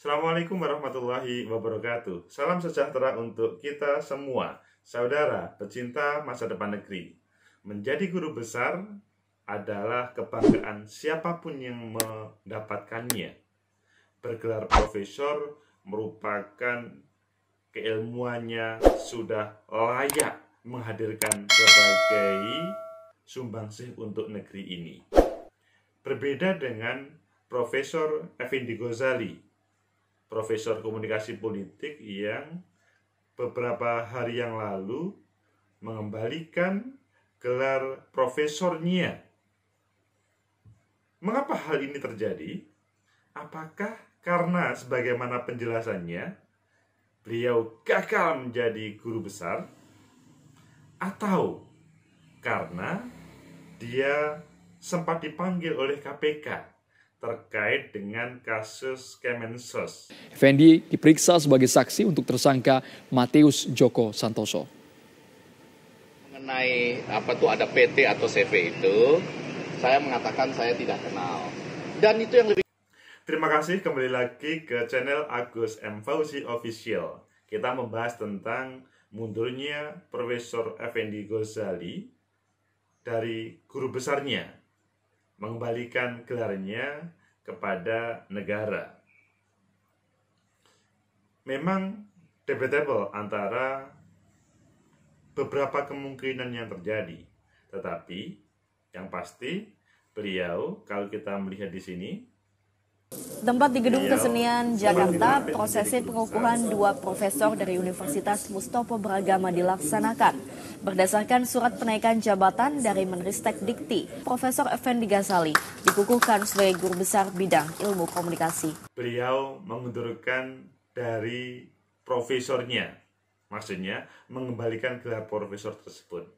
Assalamualaikum warahmatullahi wabarakatuh. Salam sejahtera untuk kita semua, saudara pecinta masa depan negeri. Menjadi guru besar adalah kebanggaan siapapun yang mendapatkannya. Bergelar profesor merupakan keilmuannya sudah layak menghadirkan berbagai sumbangsih untuk negeri ini. Berbeda dengan Profesor Effendi Ghazali Profesor Komunikasi Politik yang beberapa hari yang lalu mengembalikan gelar profesornya. Mengapa hal ini terjadi? Apakah karena sebagaimana penjelasannya, beliau gagal menjadi guru besar? Atau karena dia sempat dipanggil oleh KPK terkait dengan kasus Kemensos. Fendi diperiksa sebagai saksi untuk tersangka Matius Joko Santoso. Mengenai apa tuh ada PT atau CV itu, saya mengatakan saya tidak kenal. Dan itu yang lebih Terima kasih kembali lagi ke channel Agus M Fauzi Official. Kita membahas tentang mundurnya Profesor Effendi Ghazali dari guru besarnya mengembalikan gelarnya kepada negara. Memang debatable antara beberapa kemungkinan yang terjadi, tetapi yang pasti beliau kalau kita melihat di sini Tempat di Gedung iya. Kesenian Jakarta, iya. prosesi pengukuhan dua profesor dari Universitas Mustopo Beragama dilaksanakan. Berdasarkan surat penaikan jabatan dari Menristek Dikti, Profesor Effendi Ghazali dikukuhkan sebagai guru besar bidang ilmu komunikasi. Beliau mengundurkan dari profesornya, maksudnya mengembalikan gelar profesor tersebut.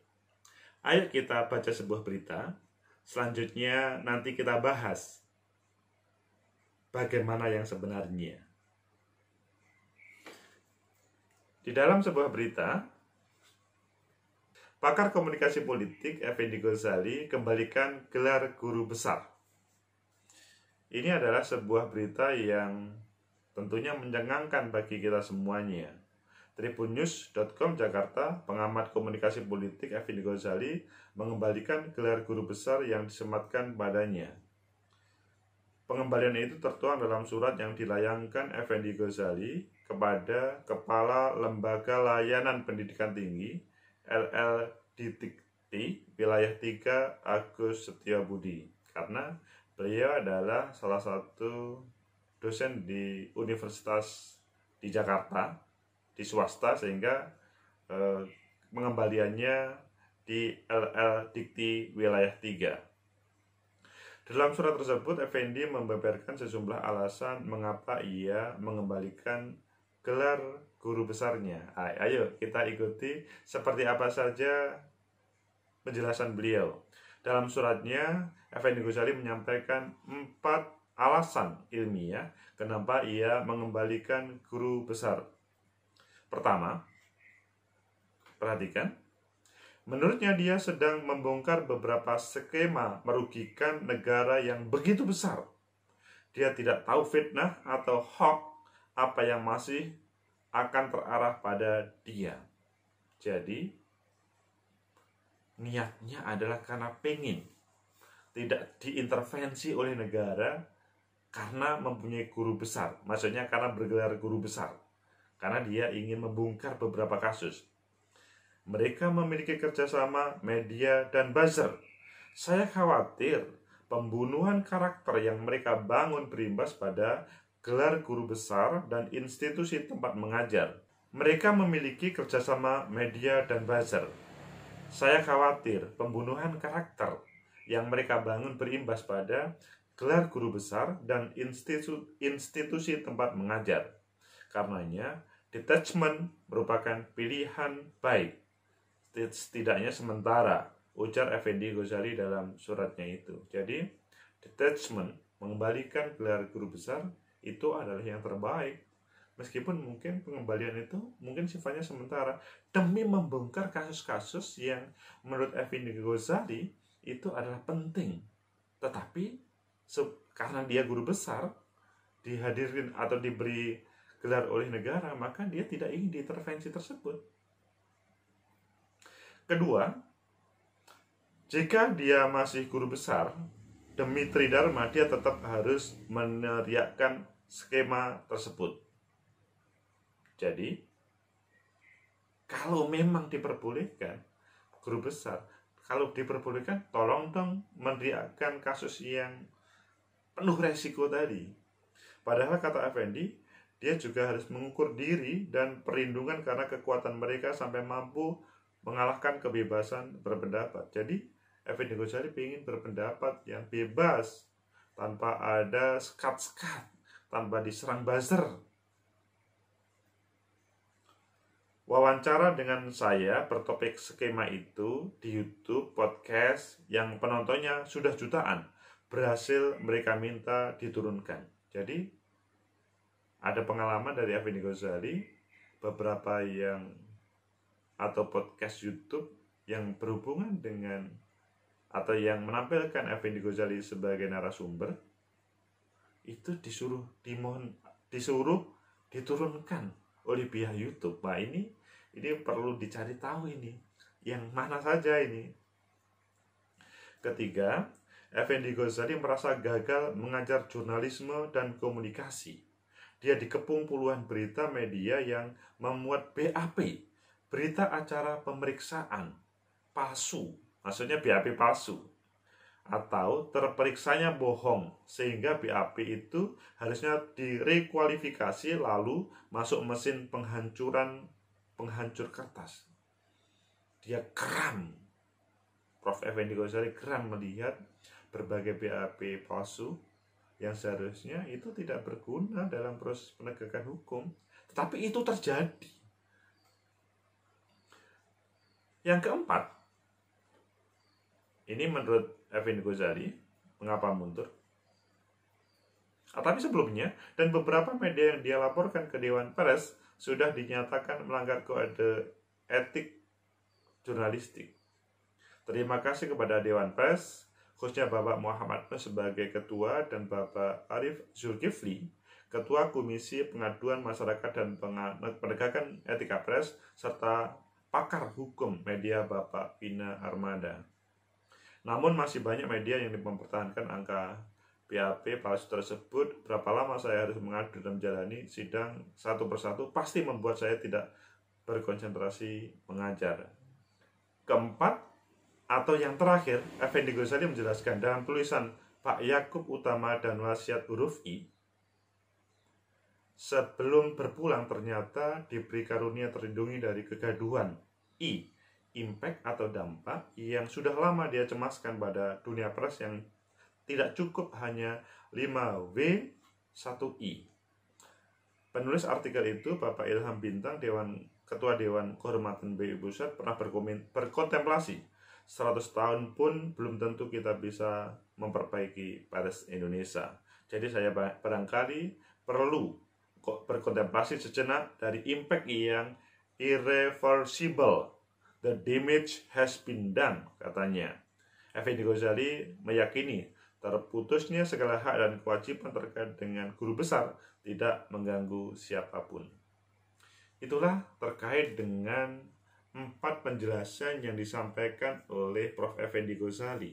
Ayo kita baca sebuah berita, selanjutnya nanti kita bahas bagaimana yang sebenarnya. Di dalam sebuah berita, pakar komunikasi politik Effendi Ghazali kembalikan gelar guru besar. Ini adalah sebuah berita yang tentunya menjengangkan bagi kita semuanya. Tribunnews.com Jakarta, pengamat komunikasi politik Effendi Ghazali mengembalikan gelar guru besar yang disematkan padanya Pengembalian itu tertuang dalam surat yang dilayangkan Effendi Ghazali kepada Kepala Lembaga Layanan Pendidikan Tinggi LLDTI Wilayah 3 Agus Setiabudi karena beliau adalah salah satu dosen di Universitas di Jakarta di swasta sehingga eh, pengembaliannya di LL Dikti Wilayah 3 dalam surat tersebut, Effendi membeberkan sejumlah alasan mengapa ia mengembalikan gelar guru besarnya. Ayo kita ikuti seperti apa saja penjelasan beliau. Dalam suratnya, Effendi Ghazali menyampaikan empat alasan ilmiah kenapa ia mengembalikan guru besar. Pertama, perhatikan, Menurutnya dia sedang membongkar beberapa skema merugikan negara yang begitu besar. Dia tidak tahu fitnah atau hoax apa yang masih akan terarah pada dia. Jadi, niatnya adalah karena pengen tidak diintervensi oleh negara karena mempunyai guru besar. Maksudnya karena bergelar guru besar. Karena dia ingin membongkar beberapa kasus mereka memiliki kerjasama media dan buzzer. Saya khawatir pembunuhan karakter yang mereka bangun berimbas pada gelar guru besar dan institusi tempat mengajar. Mereka memiliki kerjasama media dan buzzer. Saya khawatir pembunuhan karakter yang mereka bangun berimbas pada gelar guru besar dan institu institusi tempat mengajar. Karenanya, detachment merupakan pilihan baik setidaknya sementara, ujar Effendi Ghazali dalam suratnya itu. Jadi, detachment, mengembalikan gelar guru besar, itu adalah yang terbaik. Meskipun mungkin pengembalian itu mungkin sifatnya sementara. Demi membongkar kasus-kasus yang menurut Effendi Ghazali itu adalah penting. Tetapi, karena dia guru besar, dihadirin atau diberi gelar oleh negara, maka dia tidak ingin diintervensi tersebut Kedua, jika dia masih guru besar, demi Tridharma dia tetap harus meneriakkan skema tersebut. Jadi, kalau memang diperbolehkan, guru besar, kalau diperbolehkan, tolong dong meneriakkan kasus yang penuh resiko tadi. Padahal kata Effendi, dia juga harus mengukur diri dan perlindungan karena kekuatan mereka sampai mampu mengalahkan kebebasan berpendapat. Jadi Effendi Ghazali ingin berpendapat yang bebas tanpa ada sekat-sekat, tanpa diserang buzzer. Wawancara dengan saya bertopik skema itu di YouTube podcast yang penontonnya sudah jutaan berhasil mereka minta diturunkan. Jadi ada pengalaman dari Effendi Ghazali beberapa yang atau podcast YouTube yang berhubungan dengan atau yang menampilkan Effendi Ghazali sebagai narasumber itu disuruh dimohon disuruh diturunkan oleh pihak YouTube. Nah ini ini perlu dicari tahu ini yang mana saja ini. Ketiga, Effendi Ghazali merasa gagal mengajar jurnalisme dan komunikasi. Dia dikepung puluhan berita media yang memuat BAP berita acara pemeriksaan palsu, maksudnya BAP palsu, atau terperiksanya bohong sehingga BAP itu harusnya direkualifikasi lalu masuk mesin penghancuran penghancur kertas. Dia kram, Prof. Effendi Gosari kram melihat berbagai BAP palsu yang seharusnya itu tidak berguna dalam proses penegakan hukum, tetapi itu terjadi. Yang keempat, ini menurut Evin Gozali, mengapa mundur? Ah, tapi sebelumnya, dan beberapa media yang dia laporkan ke Dewan Pers sudah dinyatakan melanggar kode etik jurnalistik. Terima kasih kepada Dewan Pers, khususnya Bapak Muhammad sebagai ketua dan Bapak Arif Zulkifli, Ketua Komisi Pengaduan Masyarakat dan Penegakan Etika Pers, serta pakar hukum media Bapak Pina Armada. Namun masih banyak media yang mempertahankan angka BAP palsu tersebut. Berapa lama saya harus mengadu dan menjalani sidang satu persatu pasti membuat saya tidak berkonsentrasi mengajar. Keempat, atau yang terakhir, Effendi Ghazali menjelaskan dalam tulisan Pak Yakub Utama dan Wasiat Huruf I, sebelum berpulang ternyata diberi karunia terlindungi dari kegaduhan. I. Impact atau dampak yang sudah lama dia cemaskan pada dunia pers yang tidak cukup hanya 5W 1I. Penulis artikel itu Bapak Ilham Bintang Dewan Ketua Dewan Kehormatan BI Pusat pernah berkomen, berkontemplasi 100 tahun pun belum tentu kita bisa memperbaiki pers Indonesia. Jadi saya barangkali perlu berkontemplasi sejenak dari impact yang irreversible. The damage has been done, katanya. Effendi Ghazali meyakini terputusnya segala hak dan kewajiban terkait dengan guru besar tidak mengganggu siapapun. Itulah terkait dengan empat penjelasan yang disampaikan oleh Prof. Effendi Ghazali.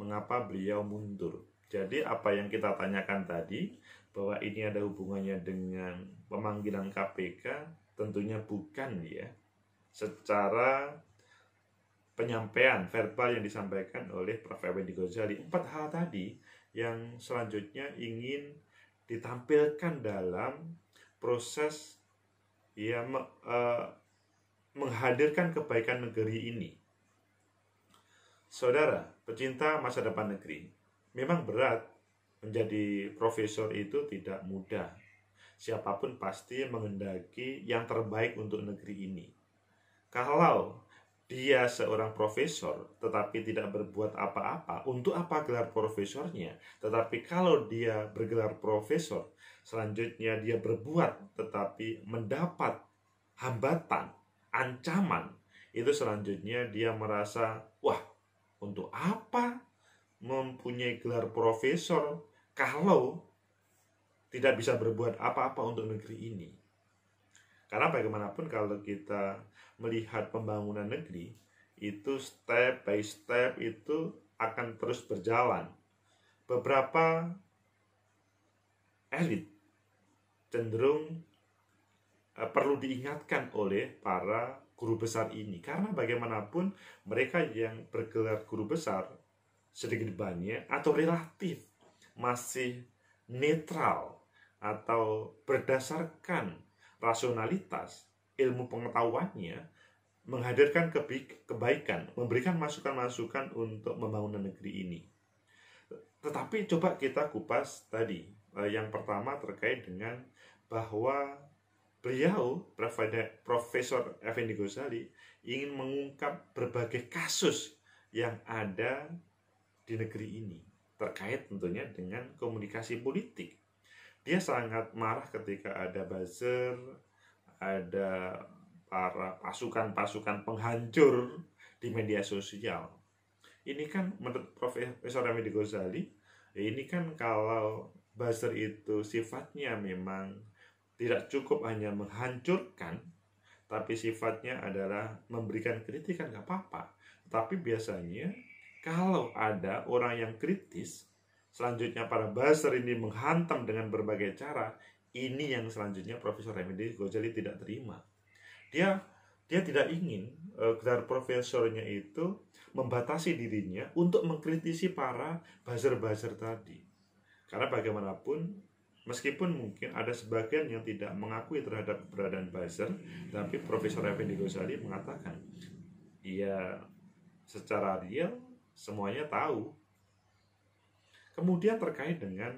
Mengapa beliau mundur? Jadi apa yang kita tanyakan tadi bahwa ini ada hubungannya dengan pemanggilan KPK tentunya bukan ya secara penyampaian verbal yang disampaikan oleh Prof. Effendi Gozali Empat hal tadi yang selanjutnya ingin ditampilkan dalam proses ya me, uh, menghadirkan kebaikan negeri ini. Saudara, pecinta masa depan negeri, memang berat Menjadi profesor itu tidak mudah. Siapapun pasti mengendaki yang terbaik untuk negeri ini. Kalau dia seorang profesor tetapi tidak berbuat apa-apa, untuk apa gelar profesornya? Tetapi kalau dia bergelar profesor, selanjutnya dia berbuat tetapi mendapat hambatan, ancaman, itu selanjutnya dia merasa, wah, untuk apa mempunyai gelar profesor kalau tidak bisa berbuat apa-apa untuk negeri ini. Karena bagaimanapun kalau kita melihat pembangunan negeri itu step by step itu akan terus berjalan. Beberapa elit cenderung eh, perlu diingatkan oleh para guru besar ini karena bagaimanapun mereka yang bergelar guru besar sedikit banyak atau relatif masih netral atau berdasarkan rasionalitas ilmu pengetahuannya menghadirkan kebaikan, memberikan masukan-masukan untuk membangun negeri ini. Tetapi coba kita kupas tadi eh, yang pertama terkait dengan bahwa beliau Profesor Effendi Ghazali ingin mengungkap berbagai kasus yang ada di negeri ini terkait tentunya dengan komunikasi politik. Dia sangat marah ketika ada buzzer, ada para pasukan-pasukan penghancur di media sosial. Ini kan menurut Profesor Hamid Ghazali, ya ini kan kalau buzzer itu sifatnya memang tidak cukup hanya menghancurkan, tapi sifatnya adalah memberikan kritikan nggak apa-apa. Tapi biasanya kalau ada orang yang kritis, selanjutnya para buzzer ini menghantam dengan berbagai cara, ini yang selanjutnya Profesor Remedy Gojali tidak terima. Dia dia tidak ingin agar eh, profesornya itu membatasi dirinya untuk mengkritisi para buzzer-buzzer tadi. Karena bagaimanapun Meskipun mungkin ada sebagian yang tidak mengakui terhadap keberadaan buzzer, tapi Profesor Effendi Ghazali mengatakan, ya secara real semuanya tahu. Kemudian terkait dengan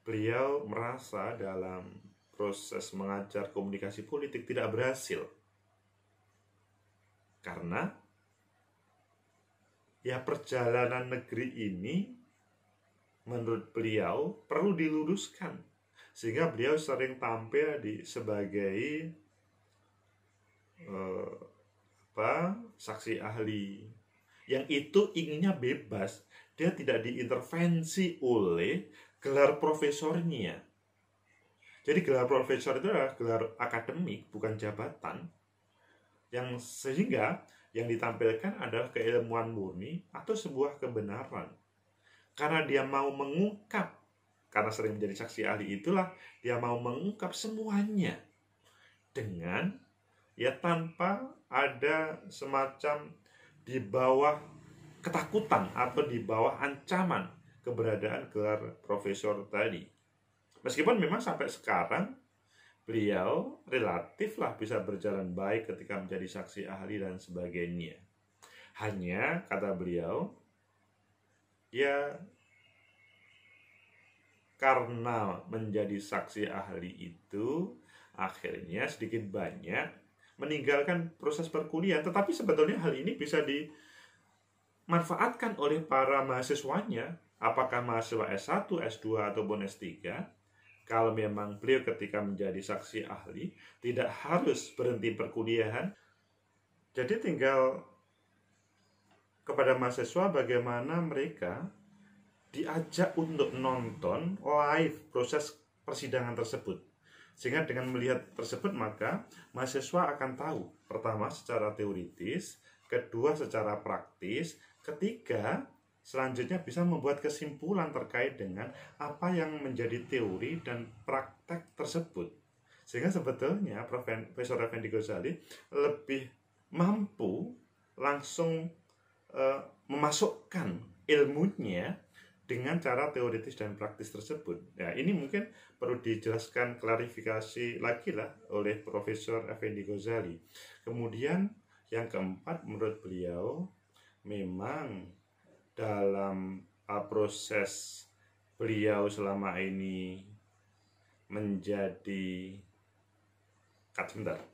beliau merasa dalam proses mengajar komunikasi politik tidak berhasil. Karena ya perjalanan negeri ini menurut beliau perlu diluruskan. Sehingga beliau sering tampil di sebagai eh, apa saksi ahli yang itu inginnya bebas, dia tidak diintervensi oleh gelar profesornya. Jadi gelar profesor itu adalah gelar akademik, bukan jabatan. Yang sehingga yang ditampilkan adalah keilmuan murni atau sebuah kebenaran. Karena dia mau mengungkap, karena sering menjadi saksi ahli itulah, dia mau mengungkap semuanya. Dengan, ya tanpa ada semacam di bawah ketakutan atau di bawah ancaman keberadaan gelar profesor tadi. Meskipun memang sampai sekarang beliau relatiflah bisa berjalan baik ketika menjadi saksi ahli dan sebagainya. Hanya kata beliau ya karena menjadi saksi ahli itu akhirnya sedikit banyak meninggalkan proses perkuliahan tetapi sebetulnya hal ini bisa dimanfaatkan oleh para mahasiswanya apakah mahasiswa S1, S2 ataupun S3 kalau memang beliau ketika menjadi saksi ahli tidak harus berhenti perkuliahan. Jadi tinggal kepada mahasiswa bagaimana mereka diajak untuk nonton live proses persidangan tersebut. Sehingga dengan melihat tersebut maka mahasiswa akan tahu pertama secara teoritis, kedua secara praktis, ketiga selanjutnya bisa membuat kesimpulan terkait dengan apa yang menjadi teori dan praktek tersebut. Sehingga sebetulnya Profesor Effendi Ghazali lebih mampu langsung uh, memasukkan ilmunya dengan cara teoritis dan praktis tersebut. Ya, ini mungkin perlu dijelaskan klarifikasi lagi lah oleh Profesor Effendi Ghazali. Kemudian yang keempat menurut beliau memang dalam uh, proses beliau selama ini menjadi kacemdar. sebentar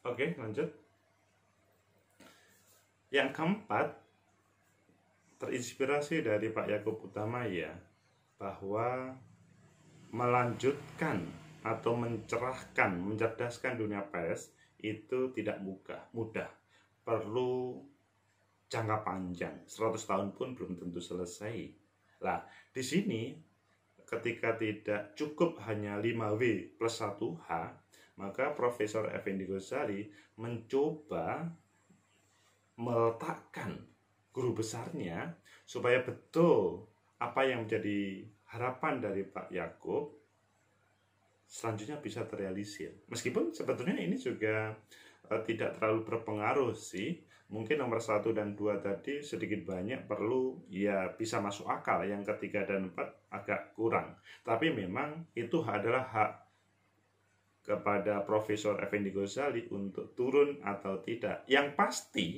Oke, lanjut. Yang keempat, terinspirasi dari Pak Yakub Utama ya, bahwa melanjutkan atau mencerahkan, mencerdaskan dunia pers itu tidak mudah, mudah. Perlu jangka panjang, 100 tahun pun belum tentu selesai. Lah, di sini ketika tidak cukup hanya 5W plus 1H, maka Profesor Effendi Ghazali mencoba meletakkan guru besarnya supaya betul apa yang menjadi harapan dari Pak Yakub selanjutnya bisa terrealisir. Meskipun sebetulnya ini juga e, tidak terlalu berpengaruh sih. Mungkin nomor satu dan dua tadi sedikit banyak perlu ya bisa masuk akal. Yang ketiga dan empat agak kurang. Tapi memang itu adalah hak kepada Profesor Effendi Ghazali untuk turun atau tidak. Yang pasti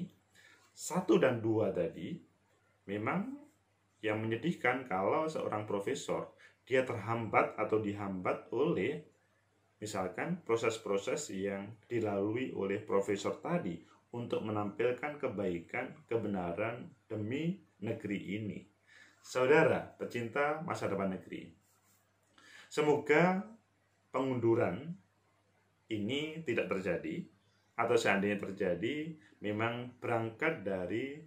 satu dan dua tadi memang yang menyedihkan kalau seorang profesor dia terhambat atau dihambat oleh misalkan proses-proses yang dilalui oleh profesor tadi untuk menampilkan kebaikan, kebenaran demi negeri ini. Saudara pecinta masa depan negeri. Semoga pengunduran ini tidak terjadi atau seandainya terjadi memang berangkat dari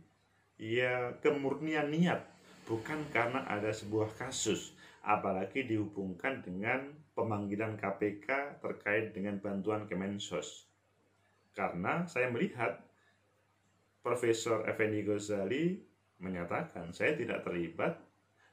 ya kemurnian niat bukan karena ada sebuah kasus apalagi dihubungkan dengan pemanggilan KPK terkait dengan bantuan Kemensos karena saya melihat Profesor Effendi Ghazali menyatakan saya tidak terlibat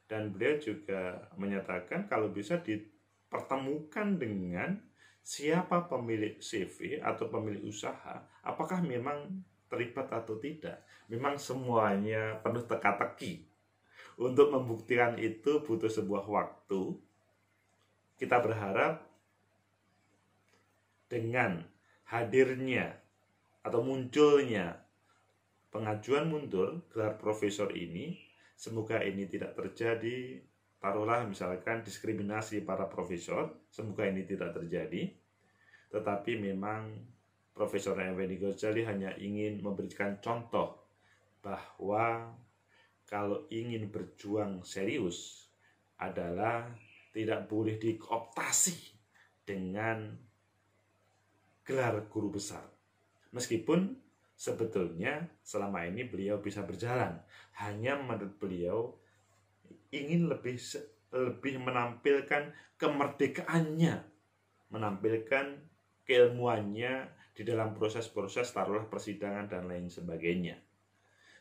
dan beliau juga menyatakan kalau bisa dipertemukan dengan siapa pemilik CV atau pemilik usaha, apakah memang terlibat atau tidak. Memang semuanya penuh teka-teki. Untuk membuktikan itu butuh sebuah waktu. Kita berharap dengan hadirnya atau munculnya pengajuan mundur gelar profesor ini, semoga ini tidak terjadi taruhlah misalkan diskriminasi para profesor, semoga ini tidak terjadi. Tetapi memang Profesor Effendi Ghazali hanya ingin memberikan contoh bahwa kalau ingin berjuang serius adalah tidak boleh dikooptasi dengan gelar guru besar. Meskipun sebetulnya selama ini beliau bisa berjalan, hanya menurut beliau ingin lebih lebih menampilkan kemerdekaannya, menampilkan keilmuannya di dalam proses-proses taruhlah persidangan dan lain sebagainya.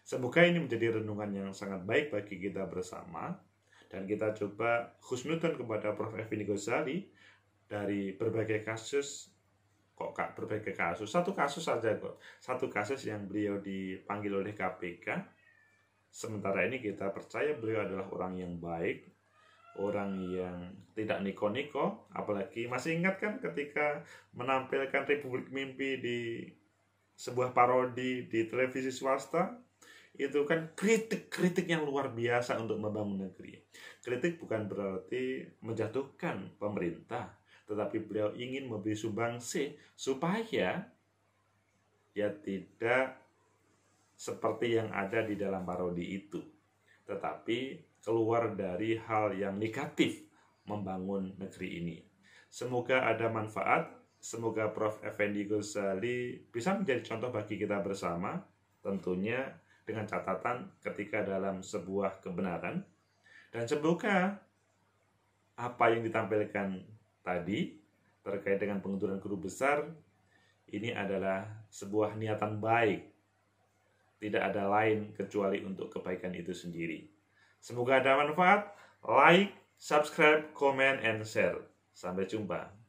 Semoga ini menjadi renungan yang sangat baik bagi kita bersama dan kita coba khusnudan kepada Prof. Evin Ghazali dari berbagai kasus kok kak berbagai kasus satu kasus saja kok satu kasus yang beliau dipanggil oleh KPK Sementara ini kita percaya beliau adalah orang yang baik, orang yang tidak niko-niko, apalagi masih ingat kan ketika menampilkan Republik Mimpi di sebuah parodi di televisi swasta, itu kan kritik-kritik yang luar biasa untuk membangun negeri. Kritik bukan berarti menjatuhkan pemerintah, tetapi beliau ingin memberi sumbangsi supaya ya tidak seperti yang ada di dalam parodi itu, tetapi keluar dari hal yang negatif membangun negeri ini. Semoga ada manfaat, semoga Prof. Effendi Ghazali bisa menjadi contoh bagi kita bersama, tentunya dengan catatan ketika dalam sebuah kebenaran, dan semoga apa yang ditampilkan tadi terkait dengan pengunduran guru besar ini adalah sebuah niatan baik tidak ada lain kecuali untuk kebaikan itu sendiri. Semoga ada manfaat. Like, subscribe, comment, and share. Sampai jumpa.